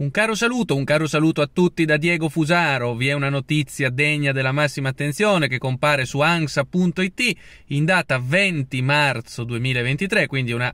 Un caro saluto, un caro saluto a tutti da Diego Fusaro. Vi è una notizia degna della massima attenzione che compare su ansa.it in data 20 marzo 2023, quindi una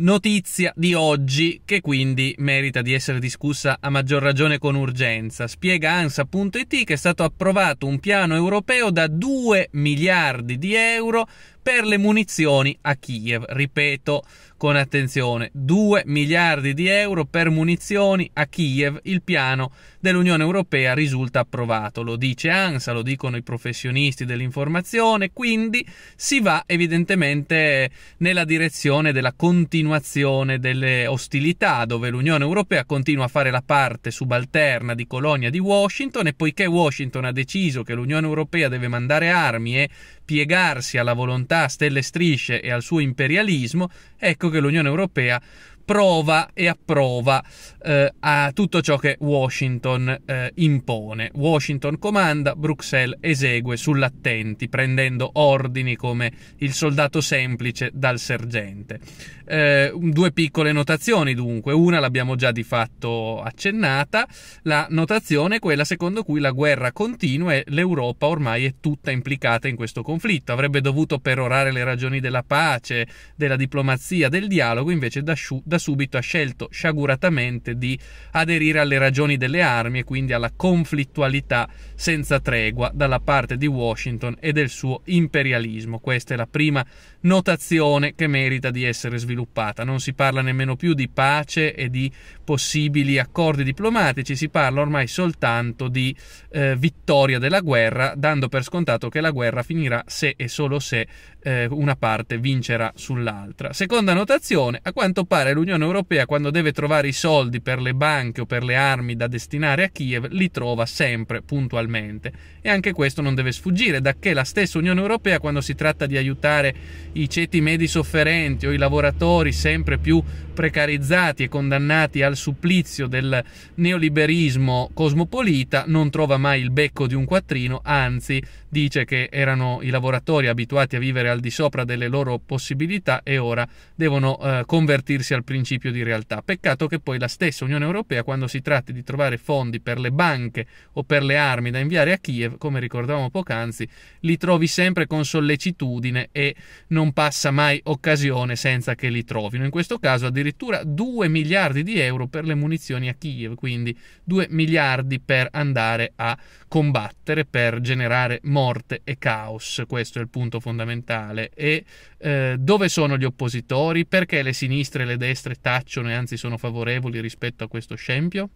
notizia di oggi che quindi merita di essere discussa a maggior ragione con urgenza. Spiega ansa.it che è stato approvato un piano europeo da 2 miliardi di euro per le munizioni a Kiev. Ripeto con attenzione, 2 miliardi di euro per munizioni a Kiev. Il piano dell'Unione Europea risulta approvato, lo dice ANSA, lo dicono i professionisti dell'informazione, quindi si va evidentemente nella direzione della continuazione delle ostilità, dove l'Unione Europea continua a fare la parte subalterna di colonia di Washington e poiché Washington ha deciso che l'Unione Europea deve mandare armi e piegarsi alla volontà stelle e strisce e al suo imperialismo, ecco che l'Unione Europea prova e approva eh, a tutto ciò che Washington eh, impone. Washington comanda, Bruxelles esegue sull'attenti, prendendo ordini come il soldato semplice dal sergente. Eh, due piccole notazioni dunque, una l'abbiamo già di fatto accennata, la notazione è quella secondo cui la guerra continua e l'Europa ormai è tutta implicata in questo conflitto, avrebbe dovuto perorare le ragioni della pace, della diplomazia, del dialogo, invece da, da da subito ha scelto sciaguratamente di aderire alle ragioni delle armi e quindi alla conflittualità senza tregua dalla parte di Washington e del suo imperialismo. Questa è la prima notazione che merita di essere sviluppata. Non si parla nemmeno più di pace e di possibili accordi diplomatici, si parla ormai soltanto di eh, vittoria della guerra, dando per scontato che la guerra finirà se e solo se eh, una parte vincerà sull'altra. Seconda notazione, a quanto pare l'Unione l'Unione Europea quando deve trovare i soldi per le banche o per le armi da destinare a Kiev li trova sempre puntualmente e anche questo non deve sfuggire, da che la stessa Unione Europea quando si tratta di aiutare i ceti medi sofferenti o i lavoratori sempre più precarizzati e condannati al supplizio del neoliberismo cosmopolita non trova mai il becco di un quattrino, anzi dice che erano i lavoratori abituati a vivere al di sopra delle loro possibilità e ora devono eh, convertirsi al principio principio di realtà. Peccato che poi la stessa Unione Europea, quando si tratti di trovare fondi per le banche o per le armi da inviare a Kiev, come ricordavamo poc'anzi, li trovi sempre con sollecitudine e non passa mai occasione senza che li trovino. In questo caso addirittura 2 miliardi di euro per le munizioni a Kiev, quindi 2 miliardi per andare a combattere, per generare morte e caos. Questo è il punto fondamentale. E eh, dove sono gli oppositori? Perché le sinistre e le destre strettacciano e anzi sono favorevoli rispetto a questo scempio?